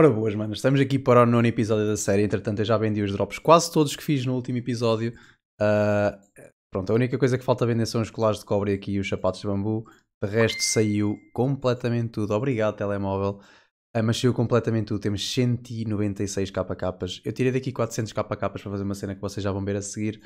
Ora boas, mano, estamos aqui para o nono episódio da série. Entretanto, eu já vendi os drops quase todos que fiz no último episódio. Uh, pronto, a única coisa que falta vender são os colares de cobre aqui e os sapatos de bambu. De resto, saiu completamente tudo. Obrigado, telemóvel. Uh, mas saiu completamente tudo. Temos 196 capas. Eu tirei daqui 400 capas para fazer uma cena que vocês já vão ver a seguir.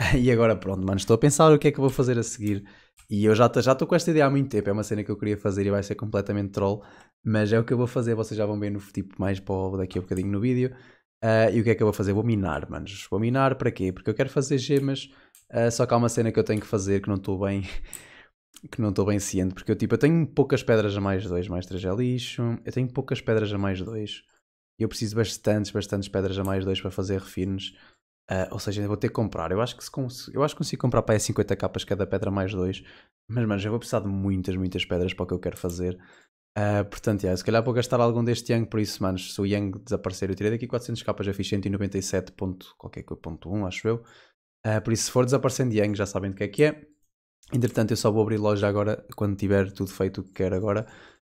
e agora pronto, mano, estou a pensar o que é que eu vou fazer a seguir. E eu já estou já com esta ideia há muito tempo, é uma cena que eu queria fazer e vai ser completamente troll, mas é o que eu vou fazer, vocês já vão ver no tipo mais para daqui a um bocadinho no vídeo. Uh, e o que é que eu vou fazer? Vou minar, manos. Vou minar para quê? Porque eu quero fazer gemas, uh, só que há uma cena que eu tenho que fazer que não estou bem. que não estou bem ciente, porque eu tipo, eu tenho poucas pedras a mais dois, mais três é lixo, eu tenho poucas pedras a mais dois. Eu preciso bastantes, bastantes pedras a mais dois para fazer refinos. Uh, ou seja, eu vou ter que comprar. Eu acho que, se cons eu acho que consigo comprar para aí 50 capas cada pedra mais dois. Mas, mano, já vou precisar de muitas, muitas pedras para o que eu quero fazer. Uh, portanto, yeah, se calhar vou gastar algum deste Yang, por isso, manos, se o Yang desaparecer, eu tirei daqui 400 capas, já fiz 197 ponto, qualquer coisa, ponto 1, acho eu. Uh, por isso, se for desaparecendo Yang, já sabem do que é que é. Entretanto, eu só vou abrir loja agora, quando tiver tudo feito o que quero agora.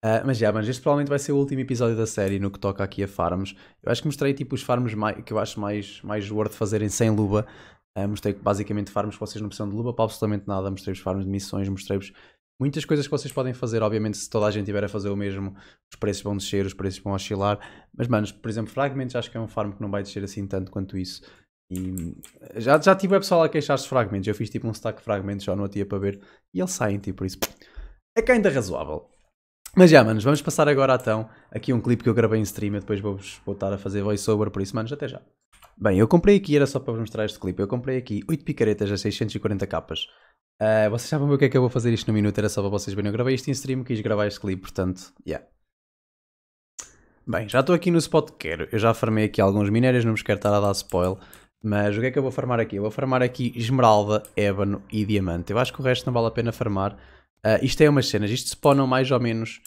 Uh, mas já, yeah, mas este provavelmente vai ser o último episódio da série no que toca aqui a farms. Eu acho que mostrei tipo os farms mais, que eu acho mais, mais worth fazerem sem luba Uh, mostrei basicamente farms que vocês não precisam de luba para absolutamente nada. Mostrei-vos farms de missões, mostrei-vos muitas coisas que vocês podem fazer. Obviamente, se toda a gente tiver a fazer o mesmo, os preços vão descer, os preços vão oscilar. Mas, manos, por exemplo, fragmentos acho que é um farm que não vai descer assim tanto quanto isso. E ah, já, já tive o pessoal a queixar-se de fragmentos. Eu fiz tipo um stack de fragmentos já no outro dia para ver e eles saem, tipo, por isso é que ainda razoável. Mas já, manos, vamos passar agora então aqui um clipe que eu gravei em stream, e depois vou-vos voltar a fazer voiceover, por isso, manos, até já. Bem, eu comprei aqui, era só para vos mostrar este clipe, eu comprei aqui 8 picaretas a 640 capas. Uh, vocês já vão ver o que é que eu vou fazer isto no minuto, era só para vocês verem. Eu gravei isto em stream, quis gravar este clipe, portanto, yeah. Bem, já estou aqui no spot que quero, eu já farmei aqui alguns minérios, não vos quero estar a dar spoil. Mas o que é que eu vou farmar aqui? Eu vou farmar aqui esmeralda, ébano e diamante. Eu acho que o resto não vale a pena farmar, Uh, isto é umas cenas, isto spawnam mais ou menos.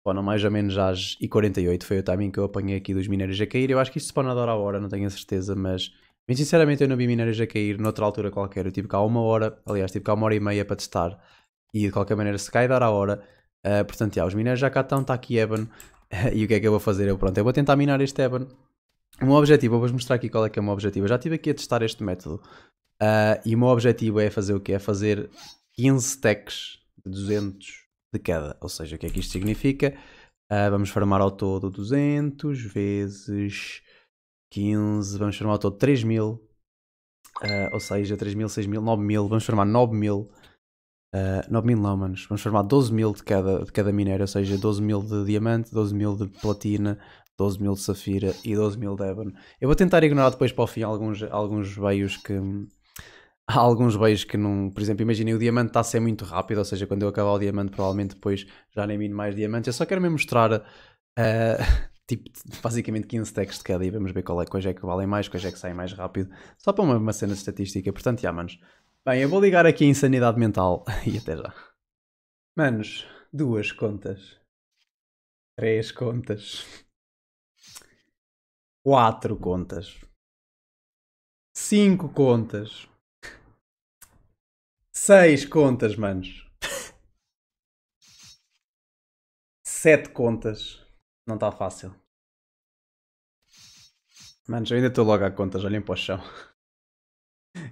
Spawnam mais ou menos às e 48 foi o timing que eu apanhei aqui dos minérios a cair. Eu acho que isto spawna de hora a hora, não tenho a certeza, mas. muito sinceramente eu não vi minérios a cair noutra altura qualquer. Eu tive cá uma hora, aliás, tive cá uma hora e meia para testar. E de qualquer maneira, se cai dar hora a hora. Uh, portanto, já, os minérios já cá estão, está aqui Evan e o que é que eu vou fazer? Eu, pronto, eu vou tentar minar este Evan O meu objetivo, eu vou-vos mostrar aqui qual é que é o meu objetivo. Eu já estive aqui a testar este método. Uh, e o meu objetivo é fazer o que? É fazer 15 stacks 200 de cada. Ou seja, o que é que isto significa? Uh, vamos farmar ao todo 200 vezes 15, vamos farmar ao todo 3000. Uh, ah, ou seja, 3000, 6000, 9000, vamos farmar 9000. Uh, 9 não, manos. Vamos farmar 12000 de cada, de cada minério, ou seja, 12000 de diamante, 12000 de platina, 12 mil de safira e 12 mil de Ebon. Eu vou tentar ignorar depois para o fim alguns, alguns veios que, há alguns beijos que não. Por exemplo, imaginei o diamante está a ser muito rápido, ou seja, quando eu acabar o diamante, provavelmente depois já nem mino mais diamantes. Eu só quero mesmo mostrar. Uh, tipo, basicamente 15 stacks de cada e vamos ver qual é, quais é que valem mais, quais é que saem mais rápido, só para uma, uma cena de estatística. Portanto, já, manos. Bem, eu vou ligar aqui a insanidade mental e até já. Manos, duas contas, três contas, quatro contas, cinco contas. Seis contas, manos. Sete contas. Não está fácil. Manos, eu ainda estou logo a contas, olhem para o chão.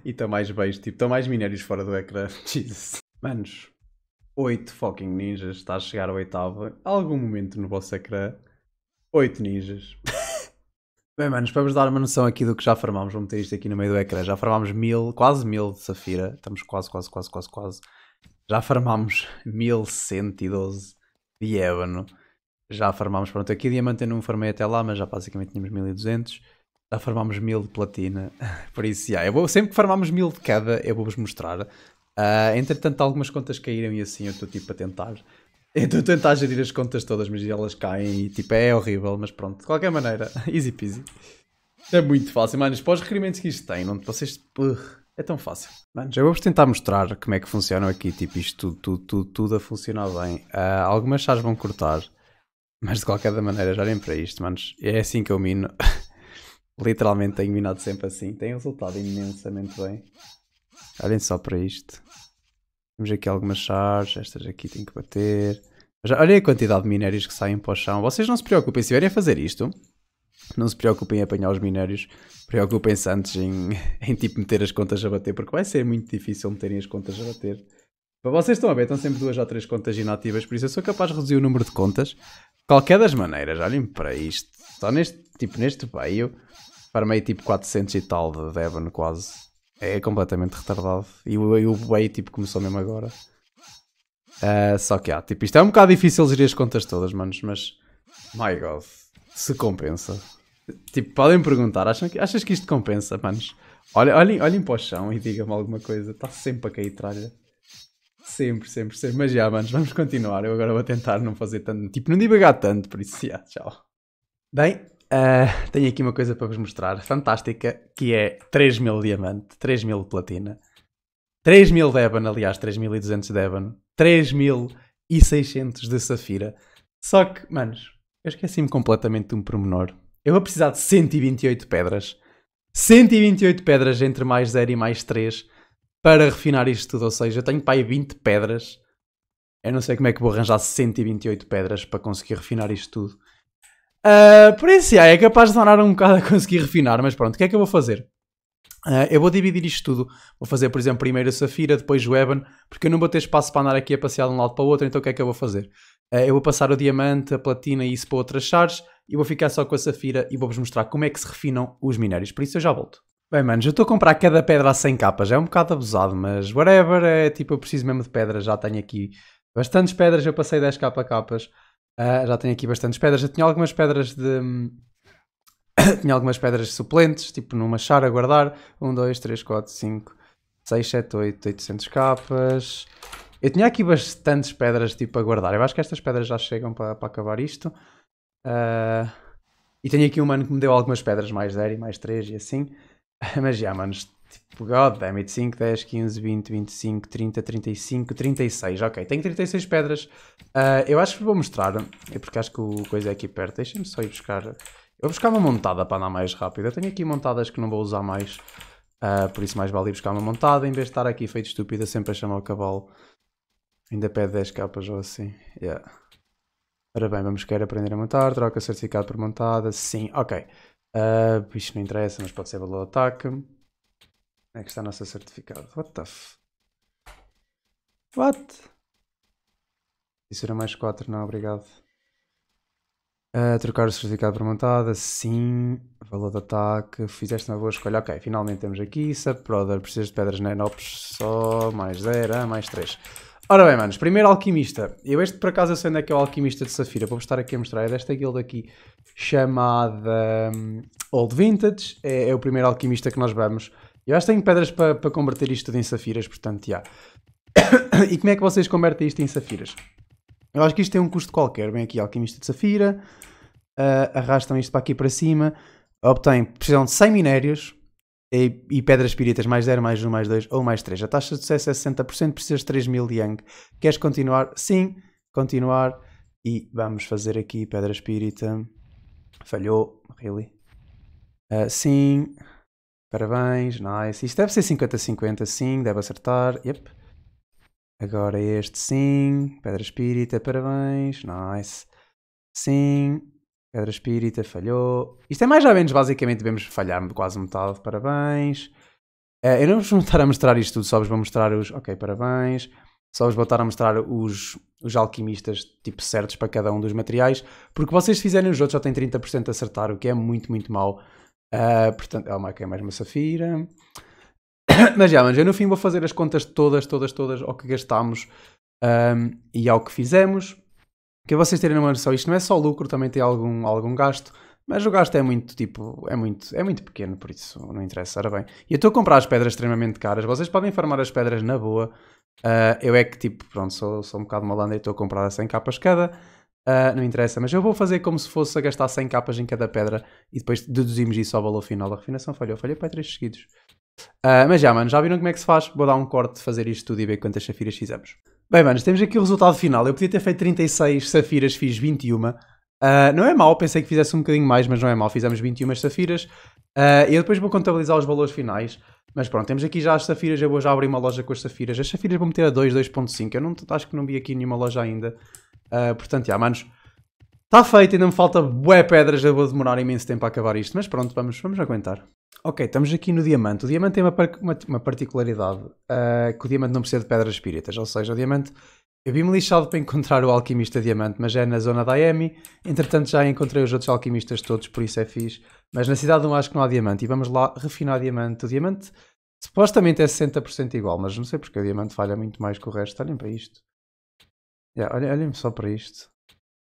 E estão mais beijos, tipo, estão mais minérios fora do ecrã. Jesus. Manos, oito fucking ninjas, está a chegar ao oitavo. Algum momento no vosso ecrã, oito ninjas. Bem, manos, para vos dar uma noção aqui do que já farmámos, vou meter isto aqui no meio do ecrã. Já farmámos mil, quase mil de Safira. Estamos quase, quase, quase, quase, quase. Já farmámos 1112 de Ébano. Já farmámos, pronto, aqui diamante eu não farmei até lá, mas já basicamente tínhamos 1200. Já farmámos mil de platina. Por isso, eu vou, sempre que farmámos mil de cada, eu vou-vos mostrar. Uh, entretanto, algumas contas caíram e assim eu estou tipo a tentar Então a tentar gerir as contas todas, mas elas caem e tipo, é horrível, mas pronto, de qualquer maneira, easy peasy. É muito fácil, manos, para os requerimentos que isto tem, não vocês. É tão fácil. Manos, já vou-vos tentar mostrar como é que funcionam aqui, tipo, isto tudo, tudo, tudo, tudo a funcionar bem. Uh, algumas chaves vão cortar, mas de qualquer maneira, já olhem para isto, manos. É assim que eu mino. Literalmente tenho minado sempre assim. Tem resultado imensamente bem. Olhem só para isto. Temos aqui algumas chars, estas aqui tem que bater. Já, olha a quantidade de minérios que saem para o chão. Vocês não se preocupem, se estiverem a fazer isto, não se preocupem em apanhar os minérios, preocupem-se antes em, em tipo meter as contas a bater, porque vai ser muito difícil meterem as contas a bater. Para vocês estão a ver, estão sempre duas ou três contas inativas, por isso eu sou capaz de reduzir o número de contas. Qualquer das maneiras, olhem para isto. Só neste, tipo, neste veio, farmei tipo 400 e tal de Devon quase é completamente retardado. E o, o Way tipo, começou mesmo agora. Uh, só que, ah, tipo, isto é um bocado difícil gerir as contas todas, manos, mas. My God, se compensa. Tipo, podem perguntar, acham que, achas que isto compensa, manos? Olhem, olhem, olhem para o chão e digam-me alguma coisa, está sempre a cair tralha. Sempre, sempre, sempre. Mas já, manos, vamos continuar. Eu agora vou tentar não fazer tanto. Tipo, não divagar tanto, por isso, já, tchau. Bem, Uh, tenho aqui uma coisa para vos mostrar, fantástica, que é 3 mil diamante, 3 mil platina, 3 mil Deban, aliás, 3.200 Deban, 3.600 de Safira. Só que, manos, eu esqueci-me completamente de um pormenor. Eu vou precisar de 128 pedras. 128 pedras entre mais 0 e mais 3 para refinar isto tudo. Ou seja, eu tenho para aí 20 pedras. Eu não sei como é que vou arranjar 128 pedras para conseguir refinar isto tudo. Uh, por isso, yeah, é capaz de demorar um bocado a conseguir refinar, mas pronto, o que é que eu vou fazer? Uh, eu vou dividir isto tudo. Vou fazer, por exemplo, primeiro a Safira, depois o Eben, porque eu não vou ter espaço para andar aqui a passear de um lado para o outro, então o que é que eu vou fazer? Uh, eu vou passar o diamante, a platina e isso para outras shards, e vou ficar só com a Safira e vou-vos mostrar como é que se refinam os minérios. Por isso eu já volto. Bem, manos, eu estou a comprar cada pedra a 100 capas, é um bocado abusado, mas whatever, é tipo, eu preciso mesmo de pedras já tenho aqui bastantes pedras, eu passei 10 capa capas. Uh, já tenho aqui bastantes pedras. Eu tinha algumas pedras de. tinha algumas pedras suplentes, tipo numa chara a guardar. 1, 2, 3, 4, 5, 6, 7, 8, 800 capas. Eu tinha aqui bastantes pedras tipo a guardar. Eu acho que estas pedras já chegam para, acabar isto. Uh, e tenho aqui um mano que me deu algumas pedras, mais 0 e mais 3 e assim. Mas já, manos, Tipo, it, 5, 10, 15, 20, 25, 30, 35, 36. Ok, tenho 36 pedras. Uh, eu acho que vou mostrar, é porque acho que o coisa é aqui perto. Deixem-me só ir buscar. Eu vou buscar uma montada para andar mais rápido. Eu tenho aqui montadas que não vou usar mais. Uh, por isso mais vale ir buscar uma montada em vez de estar aqui feito estúpida sempre a chamar o cavalo. Ainda pede 10 capas ou assim. Yeah. Ora bem, vamos querer aprender a montar. Troca certificado por montada. Sim, ok. Uh, isto não interessa, mas pode ser valor ataque. Onde é que está o nosso certificado? What the f... What? Isso era mais 4, não, obrigado. Uh, trocar o certificado por montada, sim. Valor de ataque, fizeste uma boa escolha. Ok, finalmente temos aqui. Subbrother, precisas de pedras nanops, né? só mais 0, mais 3. Ora bem, manos, primeiro alquimista. Eu este por acaso sendo sei onde é que é o alquimista de Safira. Vou estar aqui a mostrar. É desta guilda aqui chamada um, Old Vintage. É, é o primeiro alquimista que nós vamos. Eu acho que tenho pedras para, para converter isto tudo em safiras, portanto, já. e como é que vocês convertem isto em safiras? Eu acho que isto tem um custo qualquer. Vem aqui alquimista de safira, uh, arrastam isto para aqui para cima, obtêm, precisam de 100 minérios e, e pedras espíritas, mais 0, mais 1, mais 2 ou mais 3. A taxa de sucesso é 60%, precisas de 3 mil de yang. Queres continuar? Sim, continuar. E vamos fazer aqui pedra espírita. Falhou, really? Uh, sim. Parabéns, nice. Isto deve ser 50-50, sim, deve acertar. Yep. Agora este sim, Pedra Espírita, parabéns, nice. Sim, Pedra Espírita, falhou. Isto é mais ou menos, basicamente, devemos falhar quase metade, parabéns. Uh, eu não vos vou estar a mostrar isto tudo, só vos vou mostrar os. Ok, parabéns. Só vos vou estar a mostrar os, os alquimistas tipo certos para cada um dos materiais, porque vocês fizerem os outros já têm 30% de acertar, o que é muito, muito mau. Uh, portanto, é que é mais uma safira. Mas já, mas eu no fim vou fazer as contas todas, todas, todas ao que gastámos um, ah, e ao que fizemos. Que vocês terem uma noção, isto não é só lucro, também tem algum, algum gasto. Mas o gasto é muito, tipo, é muito, é muito pequeno, por isso não interessa, ora bem. E eu estou a comprar as pedras extremamente caras, vocês podem farmar as pedras na boa. Uh, eu é que, tipo, pronto, sou, sou um bocado malandro e estou a comprar a 100 capas cada. Uh, não interessa, mas eu vou fazer como se fosse a gastar 100 capas em cada pedra e depois deduzimos isso ao valor final. A refinação falhou, falhei para 3 seguidos. Uh, mas já, mano, já viram como é que se faz? Vou dar um corte, fazer isto tudo e ver quantas safiras fizemos. Bem, manos, temos aqui o resultado final. Eu podia ter feito 36 safiras, fiz 21. Uh, ah, não é mal, pensei que fizesse um bocadinho mais, mas não é mal. Fizemos 21 safiras. Uh, eu depois vou contabilizar os valores finais. Mas pronto, temos aqui já as safiras. Eu vou já abrir uma loja com as safiras. As safiras vou meter a 2, 2.5. Eu não, acho que não vi aqui nenhuma loja ainda. Uh, portanto, já, manos, está feito, ainda me falta bué pedras, eu vou demorar imenso tempo a acabar isto, mas pronto, vamos, vamos aguentar. Ok, estamos aqui no diamante. O diamante tem uma, uma, uma particularidade, uh, que o diamante não precisa de pedras espíritas, ou seja, o diamante... Eu vi-me lixado para encontrar o alquimista diamante, mas é na zona da Emi. Entretanto, já encontrei os outros alquimistas todos, por isso é fixe. Mas na cidade não acho que não há diamante. E vamos lá refinar diamante. O diamante supostamente é 60% igual, mas não sei porque o diamante falha muito mais que o resto. Olhem para isto. Yeah, Olhem-me só para isto.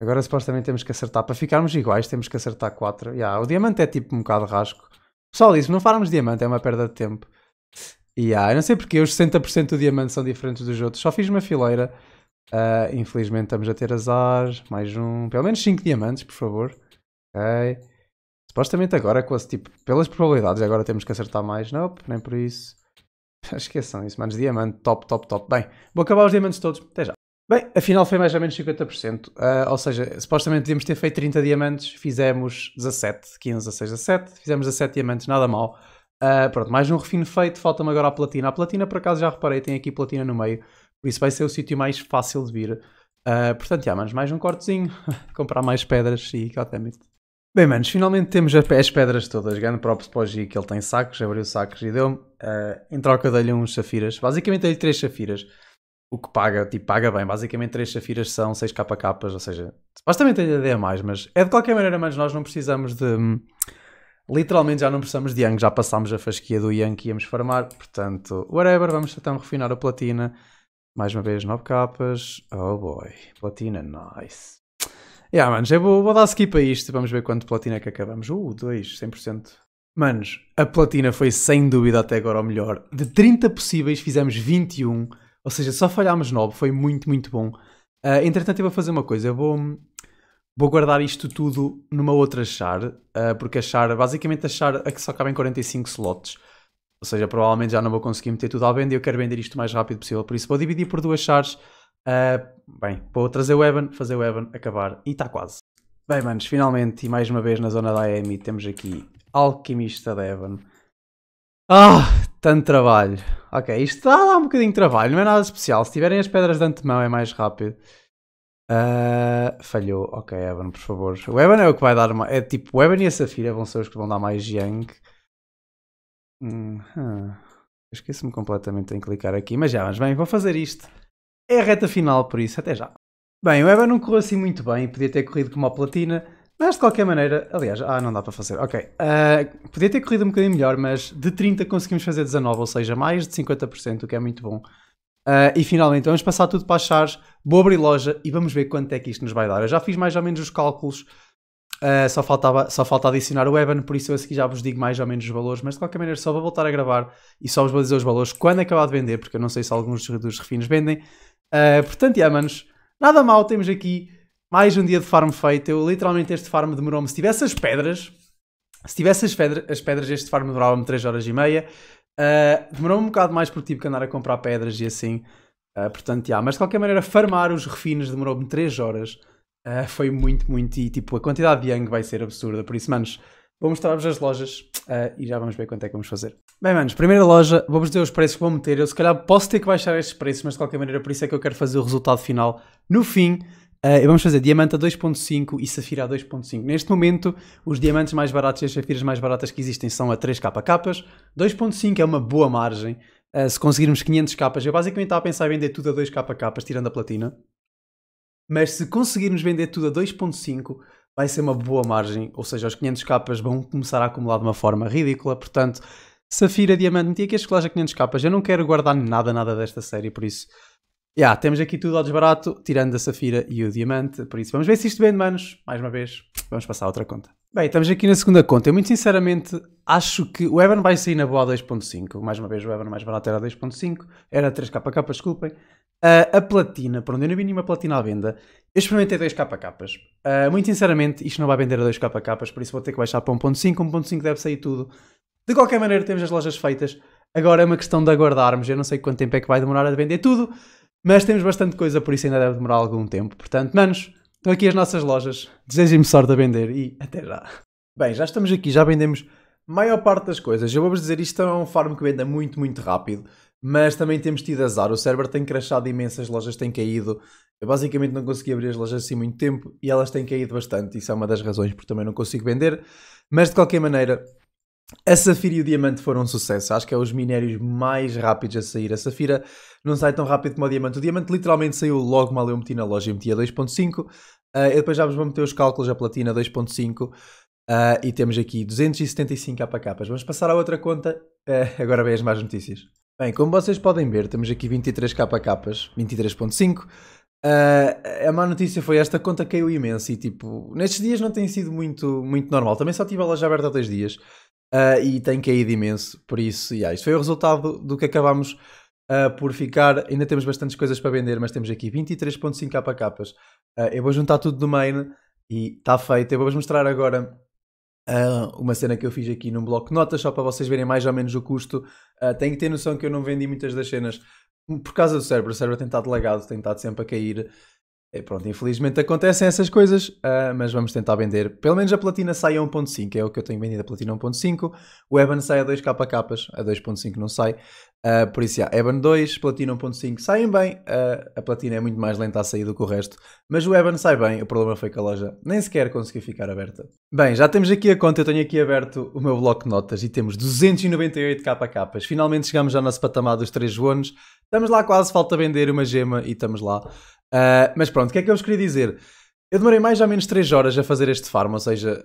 Agora supostamente temos que acertar. Para ficarmos iguais, temos que acertar 4. Yeah, o diamante é tipo um bocado rasco. Pessoal, isso, não falamos diamante, é uma perda de tempo. E yeah, eu não sei porque os 60% do diamante são diferentes dos outros. Só fiz uma fileira. Uh, infelizmente estamos a ter azar. Mais um. Pelo menos 5 diamantes, por favor. Ok. Supostamente agora, com esse tipo, pelas probabilidades, agora temos que acertar mais. Não, nope, nem por isso. Esqueçam isso, manos. Diamante, top, top, top. Bem, vou acabar os diamantes todos. Até já. Bem, afinal foi mais ou menos 50%. Uh, ah, ou seja, supostamente devíamos ter feito 30 diamantes, fizemos 17, 15, 16, 17, fizemos 17 diamantes, nada mal. Uh, pronto, mais um refino feito, falta-me agora a platina. A platina, por acaso, já reparei, tem aqui platina no meio, por isso vai ser o sítio mais fácil de vir. Uh, portanto, já, manos, mais um cortezinho, comprar mais pedras e goddammit. Bem, manos, finalmente temos as pedras todas. Grande props para o G, que ele tem sacos, abriu sacos e deu-me. em troca, dei-lhe uns safiras. Basicamente, dei-lhe três safiras o que paga, tipo, paga bem. Basicamente, três safiras são 6 kkk, ou seja, supostamente ainda é mais, mas é de qualquer maneira, mas nós não precisamos de. Hum, literalmente já não precisamos de Yang, já passámos a fasquia do Yang que íamos farmar, portanto, whatever, vamos então refinar a platina. Mais uma vez, 9 capas. Oh boy, platina, nice. Yeah, manos, eu vou, vou dar skip a isto, vamos ver quanto platina é que acabamos. Uh, 2, 100%. Manos, a platina foi sem dúvida até agora o melhor. De 30 possíveis, fizemos 21. Ou seja, só falhámos 9, foi muito, muito bom. Uh, entretanto, eu vou fazer uma coisa, eu vou, vou guardar isto tudo numa outra char, uh, porque a char, basicamente a char a que só cabem 45 slots. Ou seja, provavelmente já não vou conseguir meter tudo à venda e eu quero vender isto o mais rápido possível. Por isso vou dividir por duas chars. Uh, bem, vou trazer o Evan, fazer o Evan, acabar e está quase. Bem, manos, finalmente e mais uma vez na zona da AMI temos aqui Alquimista de Evan. Ah, tanto trabalho. Ok, isto dá, um bocadinho de trabalho, não é nada especial. Se tiverem as pedras de antemão é mais rápido. Uh, falhou. Ok, Evan, por favor. O Evan é o que vai dar mais. É tipo, o Evan e a Safira vão ser os que vão dar mais Yang. Hum, hum. Ah, Esqueci-me completamente em clicar aqui, mas já, mas bem, vou fazer isto. É a reta final, por isso, até já. Bem, o Evan não correu assim muito bem, podia ter corrido como a platina. Mas de qualquer maneira, aliás, ah, não dá para fazer. Ok. Uh, podia ter corrido um bocadinho melhor, mas de 30 conseguimos fazer 19, ou seja, mais de 50%, o que é muito bom. Uh, e finalmente, vamos passar tudo para as chaves, vou abrir loja e vamos ver quanto é que isto nos vai dar. Eu já fiz mais ou menos os cálculos, uh, só, faltava, só falta adicionar o Evan, por isso eu aqui já vos digo mais ou menos os valores, mas de qualquer maneira só vou voltar a gravar e só vos vou dizer os valores quando acabar de vender, porque eu não sei se alguns dos refinos vendem. portanto, yeah, manos, nada mal, temos aqui mais um dia de farm feito. Eu literalmente este farm demorou-me. Se tivesse as pedras, se tivesse as, pedra, as pedras, este farm demorava-me 3 horas e meia. Uh, demorou-me um bocado mais porque tive tipo que andar a comprar pedras e assim. Uh, portanto, yeah. Mas de qualquer maneira, farmar os refinos demorou-me 3 horas. Uh, foi muito, muito. E tipo, a quantidade de Yang vai ser absurda. Por isso, manos, vou mostrar-vos as lojas uh, e já vamos ver quanto é que vamos fazer. Bem, manos, primeira loja, Vamos ver os preços que vou meter. Eu se calhar posso ter que baixar estes preços, mas de qualquer maneira, por isso é que eu quero fazer o resultado final no fim. Uh, vamos fazer diamante a 2.5 e safira a 2.5. Neste momento, os diamantes mais baratos e as safiras mais baratas que existem são a 3 capas. 2.5 é uma boa margem. Uh, se conseguirmos 500 capas, eu basicamente estava a pensar em vender tudo a 2 capas, tirando a platina. Mas se conseguirmos vender tudo a 2.5, vai ser uma boa margem. Ou seja, os 500 capas vão começar a acumular de uma forma ridícula. Portanto, safira, diamante, metia que este colagem a 500 capas. Eu não quero guardar nada, nada desta série, por isso... Yeah, temos aqui tudo ao desbarato, tirando a safira e o diamante, por isso vamos ver se isto vende, manos. Mais uma vez, vamos passar a outra conta. Bem, estamos aqui na segunda conta. Eu, muito sinceramente, acho que o Evan vai sair na boa a 2.5. Mais uma vez, o Evan mais barato era 2.5, era 3kk, desculpem. Uh, a platina, por onde eu não vi nenhuma platina à venda, eu experimentei 2kk. Uh, ah, muito sinceramente, isto não vai vender a 2kk, por isso vou ter que baixar para 1.5. 1.5 deve sair tudo. De qualquer maneira, temos as lojas feitas. Agora é uma questão de aguardarmos. Eu não sei quanto tempo é que vai demorar a vender tudo. Mas temos bastante coisa, por isso ainda deve demorar algum tempo. Portanto, manos, estão aqui as nossas lojas. Desejem-me sorte a vender e até já. Bem, já estamos aqui, já vendemos maior parte das coisas. Eu vou-vos dizer, isto é um farm que venda muito, muito rápido. Mas também temos tido azar. O server tem crashado imenso, as lojas têm caído. Eu basicamente não consegui abrir as lojas assim muito tempo e elas têm caído bastante. Isso é uma das razões porque também não consigo vender. Mas de qualquer maneira, a safira e o diamante foram um sucesso. Acho que é os minérios mais rápidos a sair. A safira não sai tão rápido como o diamante. O diamante literalmente saiu logo mal eu meti na loja. meti a 2.5. Uh, ah, eu depois já vos vou meter os cálculos. A platina 2.5. Uh, ah, e temos aqui 275 capas. Vamos passar à outra conta. Uh, agora vem as más notícias. Bem, como vocês podem ver, temos aqui 23 capas. 23.5. Uh, a má notícia foi esta conta caiu imenso e tipo, nestes dias não tem sido muito, muito normal. Também só tive a já aberta há dois dias uh, e tem caído imenso. Por isso, yeah, isto foi o resultado do que acabámos uh, por ficar. Ainda temos bastantes coisas para vender, mas temos aqui 23.5 capas. Uh, eu vou juntar tudo do main e está feito. Eu vou-vos mostrar agora Uh, uma cena que eu fiz aqui num bloco de notas, só para vocês verem mais ou menos o custo. Uh, tenho que ter noção que eu não vendi muitas das cenas por causa do cérebro. O cérebro tem estado lagado, tem estado sempre a cair. E eh, pronto, infelizmente acontecem essas coisas, uh, mas vamos tentar vender. Pelo menos a platina sai a 1.5, é o que eu tenho vendido, a platina 1.5. O Evan sai a 2 capas, a 2.5 não sai. Uh, por isso, yeah, Eben 2, Platina 1.5 saem bem. Uh, a Platina é muito mais lenta a sair do que o resto, mas o Evan sai bem. O problema foi que a loja nem sequer conseguiu ficar aberta. Bem, já temos aqui a conta. Eu tenho aqui aberto o meu bloco de notas e temos 298 kk. Finalmente chegamos ao nosso patamar dos 3 joanos. Estamos lá quase, falta vender uma gema e estamos lá. Uh, mas pronto, o que é que eu vos queria dizer? Eu demorei mais ou menos 3 horas a fazer este farm, ou seja,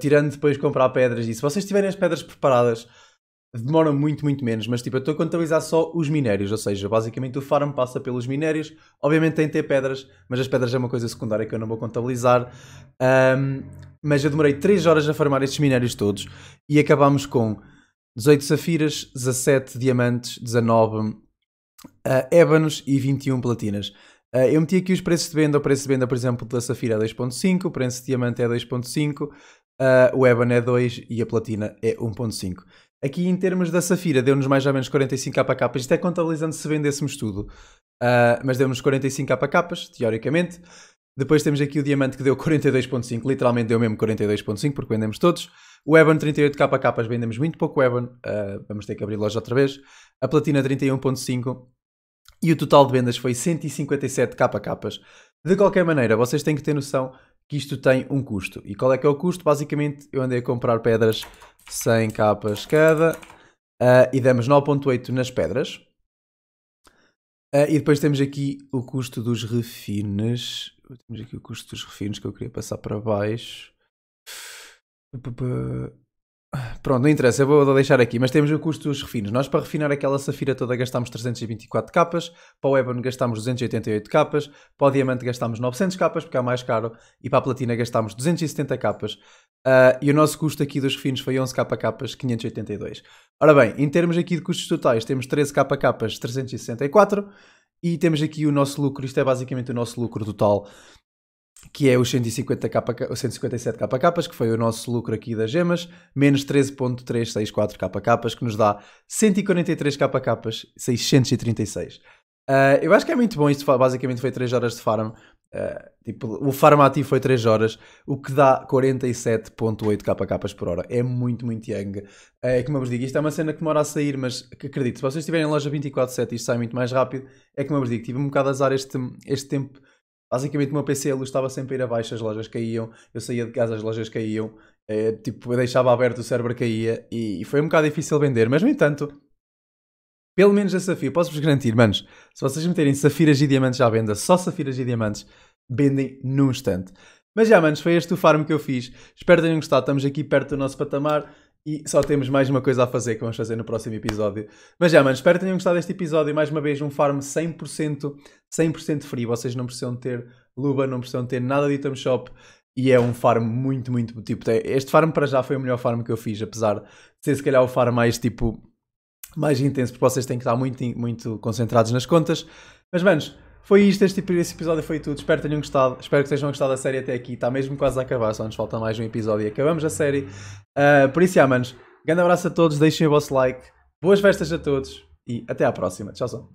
tirando depois comprar pedras e se vocês tiverem as pedras preparadas demoram muito, muito menos, mas tipo, eu estou a contabilizar só os minérios, ou seja, basicamente o farm passa pelos minérios, obviamente tem que ter pedras, mas as pedras é uma coisa secundária que eu não vou contabilizar. Um, mas eu demorei 3 horas a farmar estes minérios todos e acabámos com 18 safiras, 17 diamantes, 19 uh, ah, ébanos e 21 platinas. Uh, eu meti aqui os preços de venda, o preço de venda, por exemplo, da safira é 2.5, o preço de diamante é 2.5, uh, ah, o ébano é 2 e a platina é 1.5. Aqui em termos da Safira, deu-nos mais ou menos 45 capas. Isto é contabilizando se vendêssemos tudo. Uh, mas deu-nos 45 capas teoricamente. Depois temos aqui o diamante que deu 42.5, literalmente deu mesmo 42.5 porque vendemos todos. O Ebon 38 capas vendemos muito pouco Ebon, uh, vamos ter que abrir loja outra vez. A platina 31.5 e o total de vendas foi 157 capas. De qualquer maneira, vocês têm que ter noção que isto tem um custo. E qual é que é o custo? Basicamente, eu andei a comprar pedras 100 capas cada uh, e demos 9.8 nas pedras. Uh, e depois temos aqui o custo dos refines. Temos aqui o custo dos refines que eu queria passar para baixo. Pronto, não interessa, eu vou deixar aqui, mas temos o custo dos refinos. Nós para refinar aquela safira toda gastámos 324 capas, para o Ebon gastámos 288 capas, para o diamante gastámos 900 capas, porque é mais caro, e para a platina gastámos 270 capas. Uh, e o nosso custo aqui dos refinos foi 11 capas, 582. Ora bem, em termos aqui de custos totais, temos 13 capas, 364, e temos aqui o nosso lucro, isto é basicamente o nosso lucro total que é os 150 KK, 157 KK, que foi o nosso lucro aqui das gemas, menos 13.364 KK, que nos dá 143 KK, 636. Uh, eu acho que é muito bom isto, basicamente foi 3 horas de farm. Uh, tipo, o farm ativo foi 3 horas, o que dá 47.8 kk por hora. É muito, muito yang. Ah, é uh, como eu vos digo, isto é uma cena que demora a sair, mas que acredito, se vocês estiverem em loja 24-7 isto sai muito mais rápido, é como eu vos digo, tive um bocado azar este, este tempo Basicamente, o meu PC a luz estava sempre a ir abaixo, as lojas caíam, eu saía de casa, as lojas caíam, é, tipo, eu deixava aberto, o cérebro caía e, e foi um bocado difícil vender, mas no entanto, pelo menos a Safira, posso-vos garantir, manos, se vocês meterem safiras e diamantes à venda, só safiras e diamantes vendem num instante. Mas já, manos, foi este o farm que eu fiz. Espero que tenham gostado. Estamos aqui perto do nosso patamar. E só temos mais uma coisa a fazer que vamos fazer no próximo episódio. Mas já, mano, espero que tenham gostado deste episódio. Mais uma vez, um farm 100%, 100% free. Vocês não precisam ter luba, não precisam ter nada de item shop. E é um farm muito, muito. Tipo, este farm para já foi o melhor farm que eu fiz, apesar de ser se calhar o farm mais tipo. mais intenso, porque vocês têm que estar muito, muito concentrados nas contas. Mas, manos, foi isto, este, tipo, este episódio foi tudo. Espero que tenham gostado. Espero que tenham gostado da série até aqui. Está mesmo quase a acabar, só nos falta mais um episódio e acabamos a série. Uh, por isso, yeah, manos, grande abraço a todos, deixem o vosso like, boas festas a todos e até à próxima. Tchau, tchau.